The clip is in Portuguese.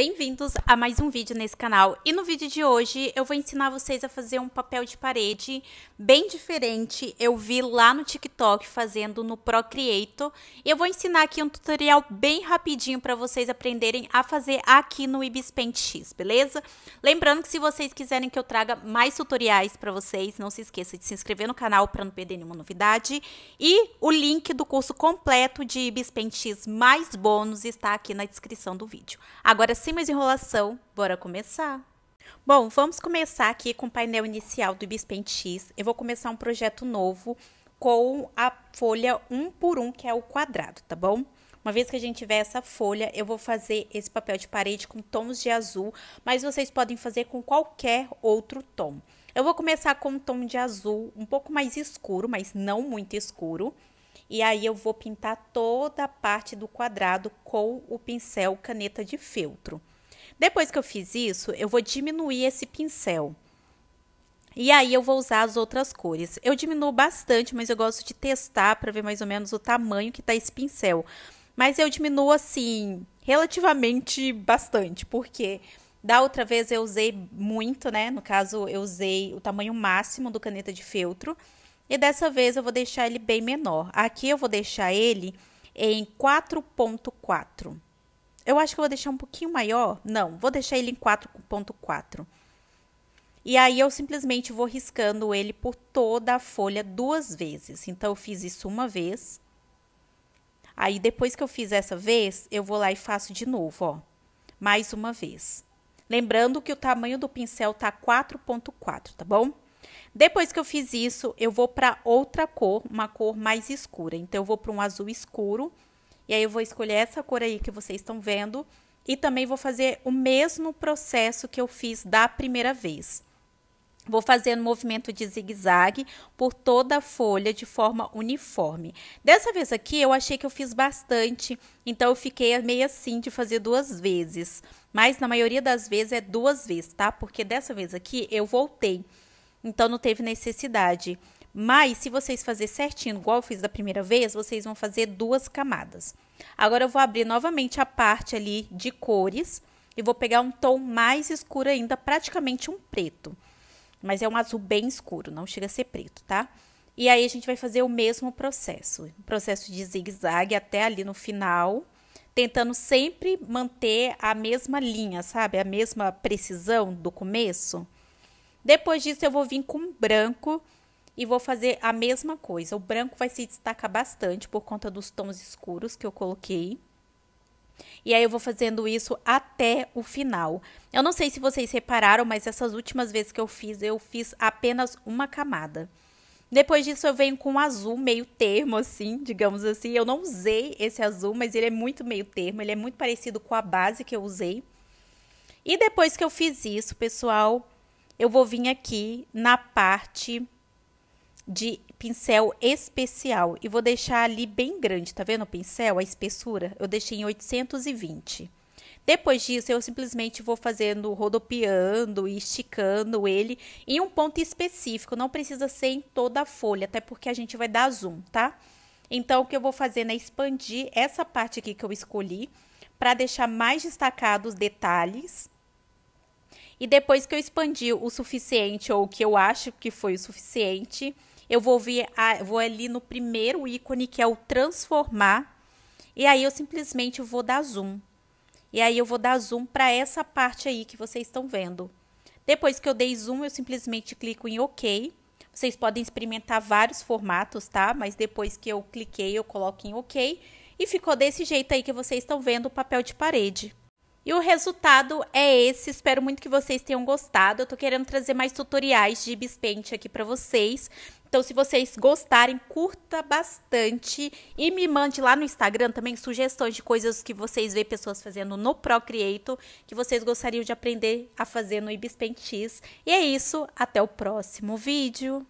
Bem-vindos a mais um vídeo nesse canal e no vídeo de hoje eu vou ensinar vocês a fazer um papel de parede bem diferente. Eu vi lá no TikTok fazendo no Procreator e eu vou ensinar aqui um tutorial bem rapidinho para vocês aprenderem a fazer aqui no Ibis Paint X, beleza? Lembrando que se vocês quiserem que eu traga mais tutoriais para vocês, não se esqueça de se inscrever no canal para não perder nenhuma novidade e o link do curso completo de Ibis Paint X mais bônus está aqui na descrição do vídeo. Agora sem mais enrolação, bora começar! Bom, vamos começar aqui com o painel inicial do Bispen X. Eu vou começar um projeto novo com a folha 1 por 1, que é o quadrado, tá bom? Uma vez que a gente tiver essa folha, eu vou fazer esse papel de parede com tons de azul, mas vocês podem fazer com qualquer outro tom. Eu vou começar com um tom de azul um pouco mais escuro, mas não muito escuro. E aí eu vou pintar toda a parte do quadrado com o pincel caneta de feltro. Depois que eu fiz isso, eu vou diminuir esse pincel. E aí eu vou usar as outras cores. Eu diminuo bastante, mas eu gosto de testar para ver mais ou menos o tamanho que está esse pincel. Mas eu diminuo assim, relativamente bastante, porque da outra vez eu usei muito, né? No caso, eu usei o tamanho máximo do caneta de feltro. E dessa vez eu vou deixar ele bem menor. Aqui eu vou deixar ele em 4.4. Eu acho que eu vou deixar um pouquinho maior. Não, vou deixar ele em 4.4. E aí eu simplesmente vou riscando ele por toda a folha duas vezes. Então eu fiz isso uma vez. Aí depois que eu fiz essa vez, eu vou lá e faço de novo, ó. Mais uma vez. Lembrando que o tamanho do pincel tá 4.4, tá bom? Depois que eu fiz isso, eu vou para outra cor, uma cor mais escura. Então, eu vou para um azul escuro. E aí, eu vou escolher essa cor aí que vocês estão vendo. E também vou fazer o mesmo processo que eu fiz da primeira vez. Vou fazer um movimento de zigue-zague por toda a folha de forma uniforme. Dessa vez aqui, eu achei que eu fiz bastante, então eu fiquei meio assim de fazer duas vezes. Mas na maioria das vezes é duas vezes, tá? Porque dessa vez aqui eu voltei. Então não teve necessidade. Mas se vocês fazer certinho, igual eu fiz da primeira vez, vocês vão fazer duas camadas. Agora eu vou abrir novamente a parte ali de cores e vou pegar um tom mais escuro ainda, praticamente um preto. Mas é um azul bem escuro, não chega a ser preto, tá? E aí a gente vai fazer o mesmo processo, processo de zigue-zague até ali no final, tentando sempre manter a mesma linha, sabe? A mesma precisão do começo. Depois disso, eu vou vir com branco e vou fazer a mesma coisa. O branco vai se destacar bastante por conta dos tons escuros que eu coloquei. E aí eu vou fazendo isso até o final. Eu não sei se vocês repararam, mas essas últimas vezes que eu fiz, eu fiz apenas uma camada. Depois disso eu venho com um azul meio termo assim, digamos assim. Eu não usei esse azul, mas ele é muito meio termo, ele é muito parecido com a base que eu usei. E depois que eu fiz isso, pessoal, eu vou vir aqui na parte de pincel especial e vou deixar ali bem grande, tá vendo o pincel, a espessura? Eu deixei em 820. Depois disso, eu simplesmente vou fazendo, rodopiando e esticando ele em um ponto específico, não precisa ser em toda a folha, até porque a gente vai dar zoom, tá? Então, o que eu vou fazer é expandir essa parte aqui que eu escolhi para deixar mais destacados os detalhes e depois que eu expandi o suficiente, ou o que eu acho que foi o suficiente, eu vou, vir a, vou ali no primeiro ícone, que é o transformar, e aí eu simplesmente vou dar zoom. E aí eu vou dar zoom para essa parte aí que vocês estão vendo. Depois que eu dei zoom, eu simplesmente clico em OK. Vocês podem experimentar vários formatos, tá? Mas depois que eu cliquei, eu coloco em OK. E ficou desse jeito aí que vocês estão vendo o papel de parede. E o resultado é esse. Espero muito que vocês tenham gostado. Eu tô querendo trazer mais tutoriais de Ibis Paint aqui para vocês. Então, se vocês gostarem, curta bastante e me mande lá no Instagram também sugestões de coisas que vocês veem pessoas fazendo no Procreate, que vocês gostariam de aprender a fazer no Ibis Paint X. E é isso, até o próximo vídeo.